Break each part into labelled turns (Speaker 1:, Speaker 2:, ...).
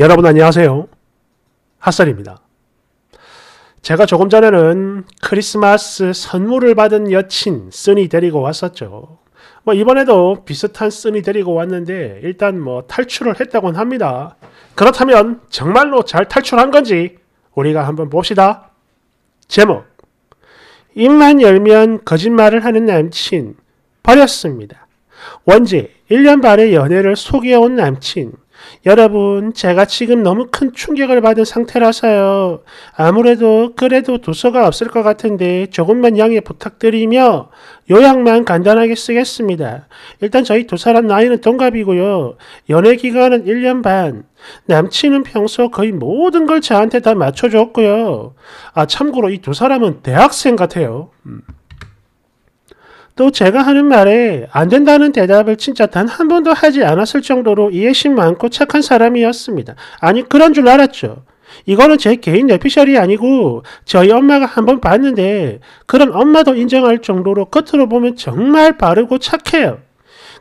Speaker 1: 여러분 안녕하세요. 핫설입니다. 제가 조금 전에는 크리스마스 선물을 받은 여친 쓴이 데리고 왔었죠. 뭐 이번에도 비슷한 쓴이 데리고 왔는데 일단 뭐 탈출을 했다곤 합니다. 그렇다면 정말로 잘 탈출한 건지 우리가 한번 봅시다. 제목 입만 열면 거짓말을 하는 남친 버렸습니다. 원제 1년 반의 연애를 소개온 남친 여러분, 제가 지금 너무 큰 충격을 받은 상태라서요. 아무래도 그래도 도서가 없을 것 같은데 조금만 양해 부탁드리며 요약만 간단하게 쓰겠습니다. 일단 저희 두 사람 나이는 동갑이고요. 연애 기간은 1년 반. 남친은 평소 거의 모든 걸 저한테 다 맞춰줬고요. 아, 참고로 이 두 사람은 대학생 같아요. 음. 또 제가 하는 말에 안 된다는 대답을 진짜 단 한 번도 하지 않았을 정도로 이해심 많고 착한 사람이었습니다. 아니 그런 줄 알았죠. 이거는 제 개인 내피셜이 아니고 저희 엄마가 한번 봤는데 그런 엄마도 인정할 정도로 끝으로 보면 정말 바르고 착해요.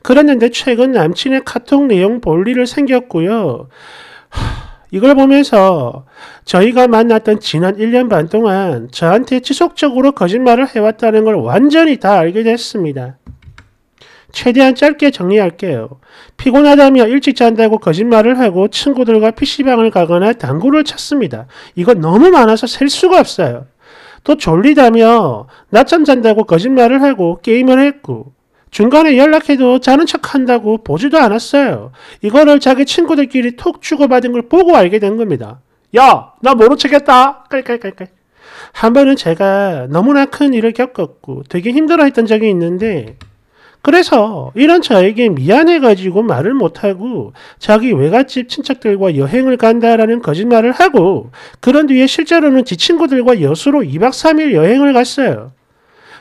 Speaker 1: 그랬는데 최근 남친의 카톡 내용 볼 일을 생겼고요. 하... 이걸 보면서 저희가 만났던 지난 1년 반 동안 저한테 지속적으로 거짓말을 해왔다는 걸 완전히 다 알게 됐습니다. 최대한 짧게 정리할게요. 피곤하다며 일찍 잔다고 거짓말을 하고 친구들과 PC방을 가거나 당구를 쳤습니다. 이건 너무 많아서 셀 수가 없어요. 또 졸리다며 낮잠 잔다고 거짓말을 하고 게임을 했고 중간에 연락해도 자는 척 한다고 보지도 않았어요. 이거를 자기 친구들끼리 톡 주고받은 걸 보고 알게 된 겁니다. 야, 나 모른 척 했다! 깔깔깔깔. 한 번은 제가 너무나 큰 일을 겪었고 되게 힘들어 했던 적이 있는데, 그래서 이런 저에게 미안해가지고 말을 못하고 자기 외갓집 친척들과 여행을 간다라는 거짓말을 하고 그런 뒤에 실제로는 지 친구들과 여수로 2박 3일 여행을 갔어요.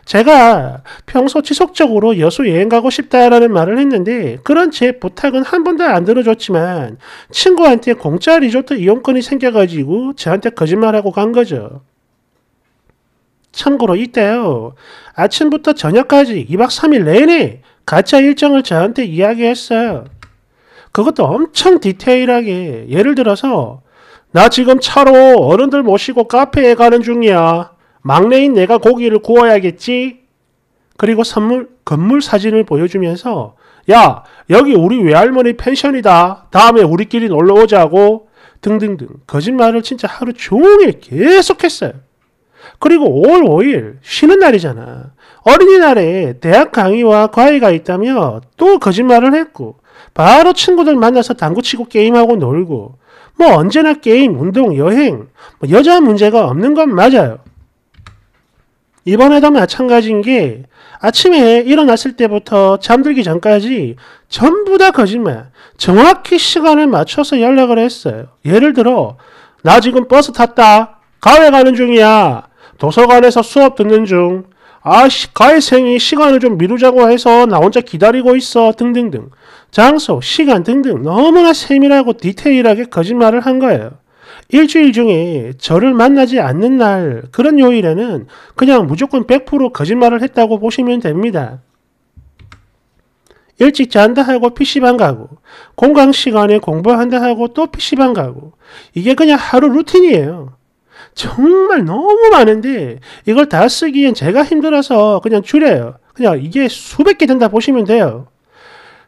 Speaker 1: 제가 평소 지속적으로 여수 여행 가고 싶다라는 말을 했는데 그런 제 부탁은 한 번도 안 들어줬지만 친구한테 공짜 리조트 이용권이 생겨가지고 저한테 거짓말하고 간 거죠. 참고로 이때요. 아침부터 저녁까지 2박 3일 내내 가짜 일정을 저한테 이야기했어요. 그것도 엄청 디테일하게 예를 들어서 나 지금 차로 어른들 모시고 카페에 가는 중이야. 막내인 내가 고기를 그 구워야겠지. 그리고 선물, 건물 사진을 보여주면서 야, 여기 우리 외할머니 펜션이다. 다음에 우리끼리 놀러 오자고 등등등 거짓말을 진짜 하루 종일 계속했어요. 그리고 5월 5일 쉬는 날이잖아. 어린이날에 대학 강의와 과외가 있다며 또 거짓말을 했고 바로 친구들 만나서 당구치고 게임하고 놀고 뭐 언제나 게임, 운동, 여행 뭐 여자 문제가 없는 건 맞아요. 이번에도 마찬가지인 게 아침에 일어났을 때부터 잠들기 전까지 전부 다 거짓말. 정확히 시간을 맞춰서 연락을 했어요. 예를 들어, 나 지금 버스 탔다. 가회 가는 중이야. 도서관에서 수업 듣는 중. 아씨, 가해생이 시간을 좀 미루자고 해서 나 혼자 기다리고 있어. 등등등. 장소, 시간 등등 너무나 세밀하고 디테일하게 거짓말을 한 거예요. 일주일 중에 저를 만나지 않는 날, 그런 요일에는 그냥 무조건 100% 거짓말을 했다고 보시면 됩니다. 일찍 잔다 하고 PC방 가고, 공강 시간에 공부한다 하고 또 PC방 가고, 이게 그냥 하루 루틴이에요. 정말 너무 많은데 이걸 다 쓰기엔 제가 힘들어서 그냥 줄여요. 그냥 이게 수백 개 된다 보시면 돼요.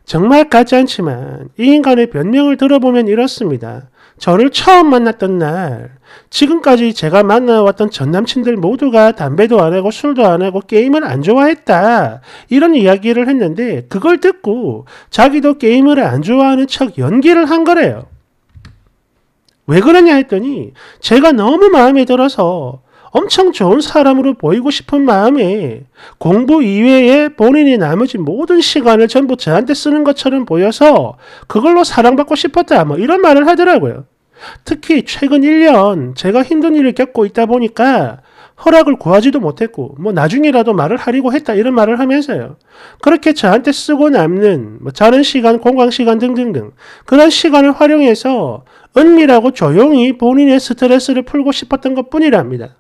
Speaker 1: 정말 같지 않지만 이 인간의 변명을 들어보면 이렇습니다. 저를 처음 만났던 날, 지금까지 제가 만나왔던 전 남친들 모두가 담배도 안 하고 술도 안 하고 게임을 안 좋아했다. 이런 이야기를 했는데, 그걸 듣고 자기도 게임을 안 좋아하는 척 연기를 한 거래요. 왜 그러냐 했더니, 제가 너무 마음에 들어서 엄청 좋은 사람으로 보이고 싶은 마음에 공부 이외에 본인이 나머지 모든 시간을 전부 저한테 쓰는 것처럼 보여서 그걸로 사랑받고 싶었다. 뭐 이런 말을 하더라고요. 특히 최근 1년 제가 힘든 일을 겪고 있다 보니까 허락을 구하지도 못했고 뭐 나중이라도 말을 하려고 했다 이런 말을 하면서요. 그렇게 저한테 쓰고 남는 뭐 자는 시간, 공강 시간 등등등 그런 시간을 활용해서 은밀하고 조용히 본인의 스트레스를 풀고 싶었던 것뿐이랍니다.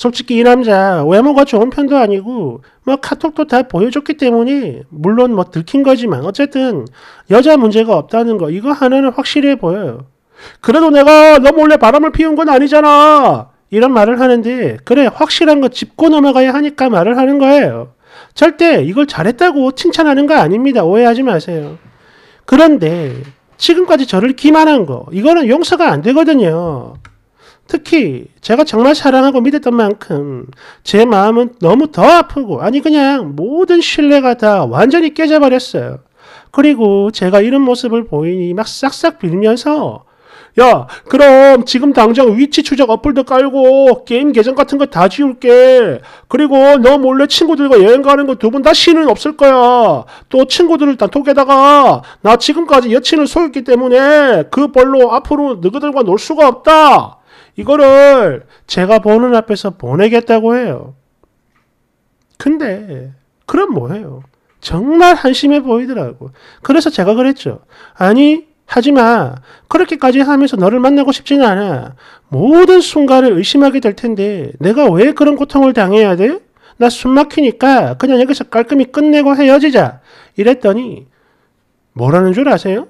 Speaker 1: 솔직히 이 남자 외모가 좋은 편도 아니고 뭐 카톡도 다 보여줬기 때문에 물론 뭐 들킨 거지만 어쨌든 여자 문제가 없다는 거 이거 하나는 확실해 보여요. 그래도 내가 너 몰래 바람을 피운 건 아니잖아. 이런 말을 하는데 그래 확실한 거 짚고 넘어가야 하니까 말을 하는 거예요. 절대 이걸 잘했다고 칭찬하는 거 아닙니다. 오해하지 마세요. 그런데 지금까지 저를 기만한 거 이거는 용서가 안 되거든요. 특히 제가 정말 사랑하고 믿었던 만큼 제 마음은 너무 더 아프고 아니 그냥 모든 신뢰가 다 완전히 깨져버렸어요. 그리고 제가 이런 모습을 보이니 막 싹싹 빌면서 야 그럼 지금 당장 위치 추적 어플도 깔고 게임 계정 같은 거 다 지울게 그리고 너 몰래 친구들과 여행 가는 거 두 분 다 신은 없을 거야 또 친구들을 단톡에다가 나 지금까지 여친을 속였기 때문에 그 벌로 앞으로 너희들과 놀 수가 없다 이거를 제가 보는 앞에서 보내겠다고 해요. 근데 그럼 뭐예요? 정말 한심해 보이더라고. 그래서 제가 그랬죠. 아니, 하지마. 그렇게까지 하면서 너를 만나고 싶지는 않아. 모든 순간을 의심하게 될 텐데 내가 왜 그런 고통을 당해야 돼? 나 숨 막히니까 그냥 여기서 깔끔히 끝내고 헤어지자. 이랬더니 뭐라는 줄 아세요?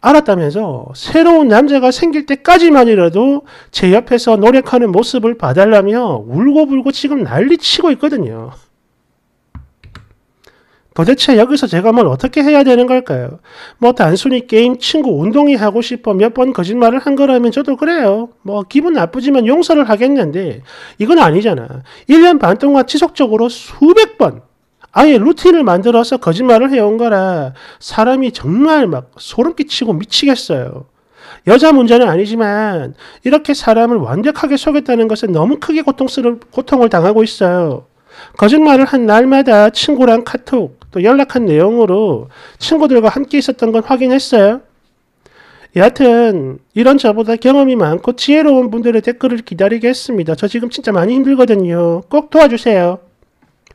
Speaker 1: 알았다면서 새로운 남자가 생길 때까지만이라도 제 옆에서 노력하는 모습을 봐달라며 울고불고 지금 난리치고 있거든요. 도대체 여기서 제가 뭘 어떻게 해야 되는 걸까요? 뭐 단순히 게임 친구 운동이 하고 싶어 몇 번 거짓말을 한 거라면 저도 그래요. 뭐 기분 나쁘지만 용서를 하겠는데 이건 아니잖아. 1년 반 동안 지속적으로 수백 번 아예 루틴을 만들어서 거짓말을 해온 거라 사람이 정말 막 소름 끼치고 미치겠어요. 여자 문제는 아니지만 이렇게 사람을 완벽하게 속였다는 것은 너무 크게 고통스러 고통을 당하고 있어요. 거짓말을 한 날마다 친구랑 카톡 또 연락한 내용으로 친구들과 함께 있었던 건 확인했어요. 여하튼 이런 저보다 경험이 많고 지혜로운 분들의 댓글을 기다리겠습니다. 저 지금 진짜 많이 힘들거든요. 꼭 도와주세요.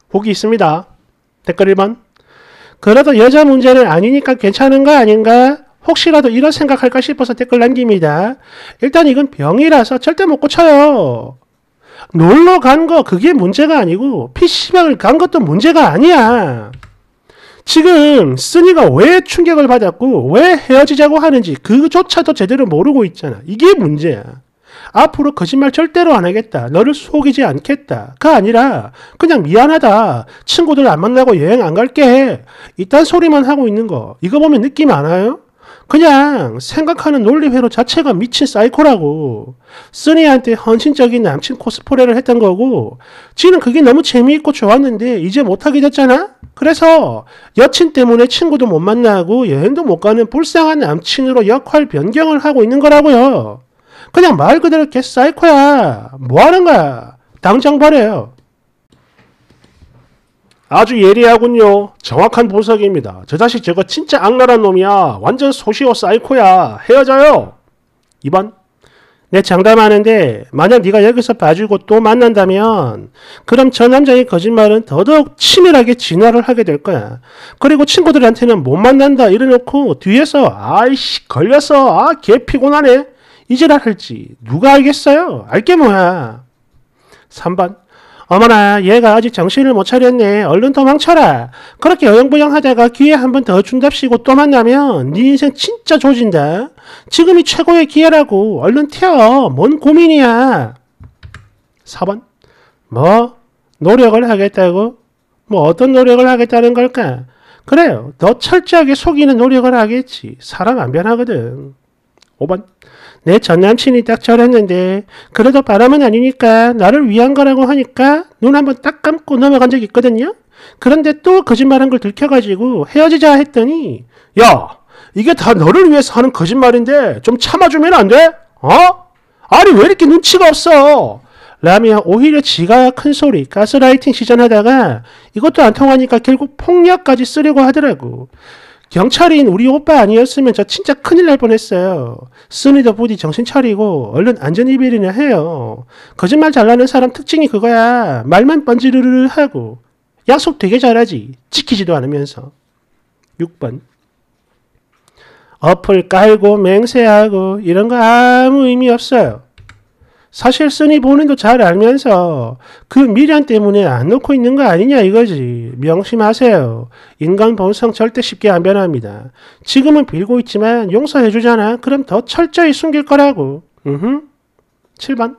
Speaker 1: 복이 있습니다. 댓글 1번. 그래도 여자 문제는 아니니까 괜찮은 거 아닌가? 혹시라도 이런 생각할까 싶어서 댓글 남깁니다. 일단 이건 병이라서 절대 못 고쳐요. 놀러 간 거 그게 문제가 아니고 PC방을 간 것도 문제가 아니야. 지금 쓰니가 왜 충격을 받았고 왜 헤어지자고 하는지 그조차도 제대로 모르고 있잖아. 이게 문제야. 앞으로 거짓말 절대로 안 하겠다. 너를 속이지 않겠다.가 아니라 그냥 미안하다. 친구들 안 만나고 여행 안 갈게. 이딴 소리만 하고 있는 거. 이거 보면 느낌 안 와요? 그냥 생각하는 논리회로 자체가 미친 사이코라고. 쓰니한테 헌신적인 남친 코스프레를 했던 거고, 지는 그게 너무 재미있고 좋았는데, 이제 못하게 됐잖아? 그래서 여친 때문에 친구도 못 만나고 여행도 못 가는 불쌍한 남친으로 역할 변경을 하고 있는 거라고요. 그냥 말 그대로 개 사이코야. 뭐 하는 거야? 당장 버려요. 아주 예리하군요. 정확한 분석입니다. 저 자식 저거 진짜 악랄한 놈이야. 완전 소시오 사이코야. 헤어져요. 2번. 내 장담하는데 만약 네가 여기서 봐주고 또 만난다면 그럼 저 남자의 거짓말은 더더욱 치밀하게 진화를 하게 될 거야. 그리고 친구들한테는 못 만난다 이래놓고 뒤에서 아이씨 걸려서아개 피곤하네. 이제나 할지 누가 알겠어요? 알게 뭐야. 3번 어머나 얘가 아직 정신을 못 차렸네. 얼른 도망쳐라. 그렇게 어영부영 하다가 기회 한 번 더 준답시고 또 만나면 네 인생 진짜 조진다. 지금이 최고의 기회라고 얼른 튀어. 뭔 고민이야. 4번 뭐? 노력을 하겠다고? 뭐 어떤 노력을 하겠다는 걸까? 그래요. 더 철저하게 속이는 노력을 하겠지. 사람 안 변하거든. 5번 내 전남친이 딱 저랬는데 그래도 바람은 아니니까 나를 위한 거라고 하니까 눈 한번 딱 감고 넘어간 적이 있거든요. 그런데 또 거짓말한 걸 들켜가지고 헤어지자 했더니 야 이게 다 너를 위해서 하는 거짓말인데 좀 참아주면 안 돼? 어? 아니 왜 이렇게 눈치가 없어? 라며 오히려 지가 큰 소리 가스라이팅 시전하다가 이것도 안 통하니까 결국 폭력까지 쓰려고 하더라고. 경찰인 우리 오빠 아니었으면 저 진짜 큰일 날 뻔했어요. 순이도 부디 정신 차리고 얼른 안전이별이나 해요. 거짓말 잘하는 사람 특징이 그거야. 말만 번지르르 하고 약속 되게 잘하지. 지키지도 않으면서. 6번 어플 깔고 맹세하고 이런 거 아무 의미 없어요. 사실 쓰니 보는도잘 알면서 그 미련 때문에 안 놓고 있는 거 아니냐 이거지. 명심하세요. 인간 본성 절대 쉽게 안 변합니다. 지금은 빌고 있지만 용서해주잖아. 그럼 더 철저히 숨길 거라고. 으흠. 7번.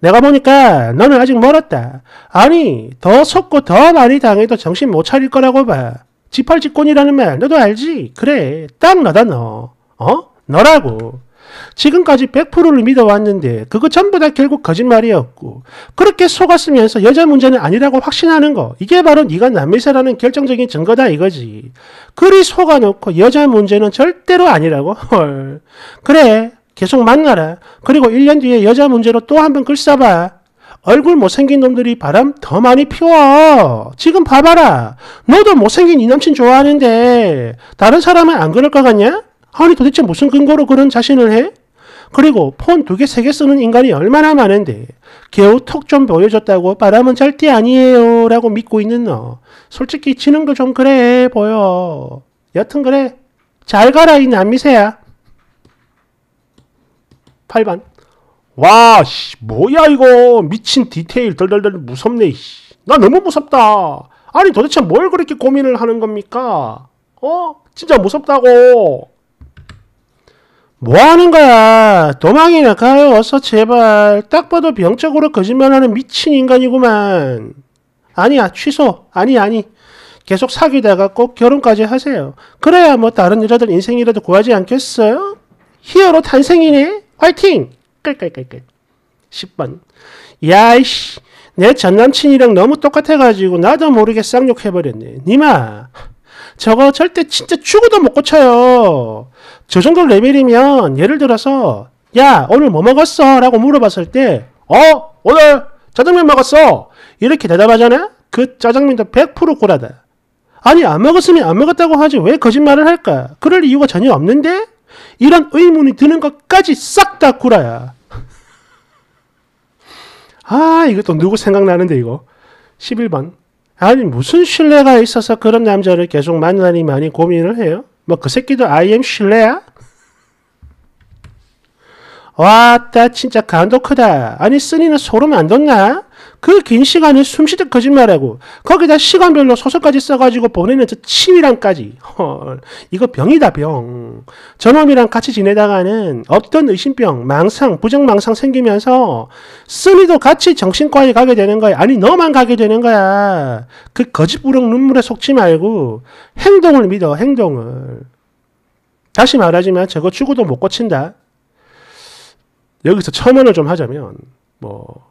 Speaker 1: 내가 보니까 너는 아직 멀었다. 아니, 더 속고 더 많이 당해도 정신 못 차릴 거라고 봐. 지팔직권이라는 말 너도 알지? 그래, 딱 너다 너. 어? 너라고. 지금까지 100%를 믿어왔는데 그거 전부 다 결국 거짓말이었고 그렇게 속았으면서 여자 문제는 아니라고 확신하는 거 이게 바로 네가 남미세라는 결정적인 증거다 이거지 그리 속아놓고 여자 문제는 절대로 아니라고 헐 그래 계속 만나라 그리고 1년 뒤에 여자 문제로 또 한 번 글 써봐 얼굴 못생긴 놈들이 바람 더 많이 피워. 지금 봐봐라. 너도 못생긴 이 남친 좋아하는데 다른 사람은 안 그럴 것 같냐? 아니 도대체 무슨 근거로 그런 자신을 해? 그리고 폰 두 개, 세 개 쓰는 인간이 얼마나 많은데 겨우 턱 좀 보여줬다고 바람은 절대 아니에요 라고 믿고 있는 너. 솔직히 지능도 좀 그래 보여. 여튼 그래. 잘 가라 이 남미새야. 8번. 와, 씨, 뭐야 이거. 미친 디테일 덜덜덜 무섭네. 씨. 나 너무 무섭다. 아니 도대체 뭘 그렇게 고민을 하는 겁니까? 어? 진짜 무섭다고. 뭐 하는 거야? 도망이나 가요, 어서 제발. 딱 봐도 병적으로 거짓말하는 미친 인간이구만. 아니야, 취소. 아니, 아니. 계속 사귀다가 꼭 결혼까지 하세요. 그래야 뭐 다른 여자들 인생이라도 구하지 않겠어요? 히어로 탄생이네? 화이팅! 끌끌끌끌. 10번. 야이씨. 내 전남친이랑 너무 똑같아가지고 나도 모르게 쌍욕해버렸네. 니마. 저거 절대 진짜 죽어도 못 고쳐요. 저 정도 레벨이면 예를 들어서 야 오늘 뭐 먹었어? 라고 물어봤을 때 어? 오늘 짜장면 먹었어! 이렇게 대답하잖아? 그 짜장면도 100% 꼬라다. 아니 안 먹었으면 안 먹었다고 하지 왜 거짓말을 할까? 그럴 이유가 전혀 없는데? 이런 의문이 드는 것까지 싹 다 구라야. 아 이것도 누구 생각나는데 이거. 11번. 아니 무슨 신뢰가 있어서 그런 남자를 계속 만나니 많이 고민을 해요? 뭐 그 새끼도 IM 신뢰야? 와따 진짜 간도 크다. 아니 쓰니는 소름 안 돋나? 그긴 시간을 숨쉬듯 거짓말하고 거기다 시간별로 소설까지 써가지고 보내는 저 치밀함까지 헐 이거 병이다 병 저놈이랑 같이 지내다가는 어떤 의심병 망상 부정망상 생기면서 쓰니도 같이 정신과에 가게 되는 거야 아니 너만 가게 되는 거야 그 거짓부렁 눈물에 속지 말고 행동을 믿어 행동을 다시 말하지만 저거 죽어도 못 고친다 여기서 첨언을 좀 하자면 뭐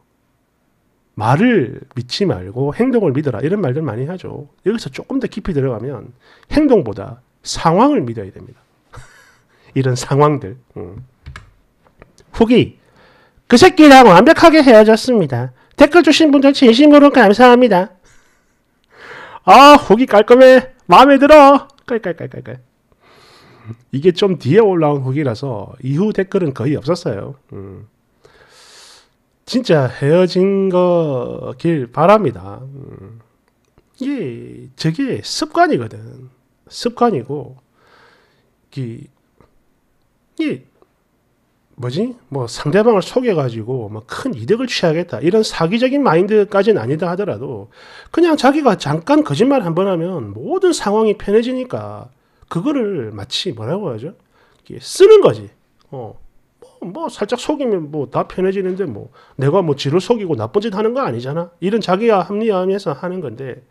Speaker 1: 말을 믿지 말고 행동을 믿어라 이런 말들 많이 하죠. 여기서 조금 더 깊이 들어가면 행동보다 상황을 믿어야 됩니다. 이런 상황들. 음. 후기 그 새끼랑 완벽하게 헤어졌습니다. 댓글 주신 분들 진심으로 감사합니다. 아 후기 깔끔해 마음에 들어 깔깔깔깔깔 이게 좀 뒤에 올라온 후기라서 이후 댓글은 거의 없었어요. 음. 진짜 헤어진 거길 바랍니다. 음. 이게 저게 습관이거든. 습관이고 이 이게 뭐지? 뭐 상대방을 속여가지고 뭐큰 이득을 취하겠다 이런 사기적인 마인드까지는 아니다 하더라도 그냥 자기가 잠깐 거짓말 한 번 하면 모든 상황이 편해지니까 그거를 마치 뭐라고 하죠? 쓰는 거지. 어. 뭐 살짝 속이면 뭐 다 편해지는데 뭐 내가 뭐 지를 속이고 나쁜 짓 하는 거 아니잖아. 이런 자기야 합리화하면서 하는 건데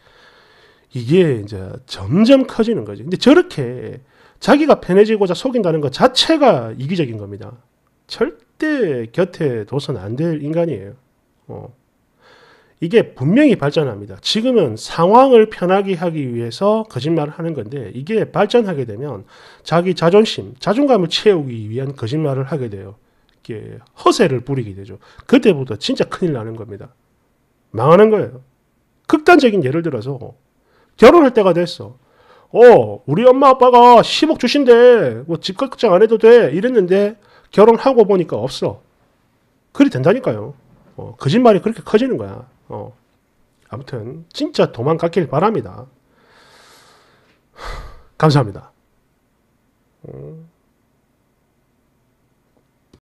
Speaker 1: 이게 이제 점점 커지는 거지. 근데 저렇게 자기가 편해지고자 속인다는 것 자체가 이기적인 겁니다. 절대 곁에 둬선 안 될 인간이에요. 어. 이게 분명히 발전합니다. 지금은 상황을 편하게 하기 위해서 거짓말을 하는 건데 이게 발전하게 되면 자기 자존심, 자존감을 채우기 위한 거짓말을 하게 돼요. 이게 허세를 부리게 되죠. 그때부터 진짜 큰일 나는 겁니다. 망하는 거예요. 극단적인 예를 들어서 결혼할 때가 됐어. 어, 우리 엄마 아빠가 10억 주신대. 뭐집 걱정 안 해도 돼. 이랬는데 결혼하고 보니까 없어. 그리 된다니까요. 어, 거짓말이 그렇게 커지는 거야. 어. 아무튼 진짜 도망가길 바랍니다. 감사합니다. 음.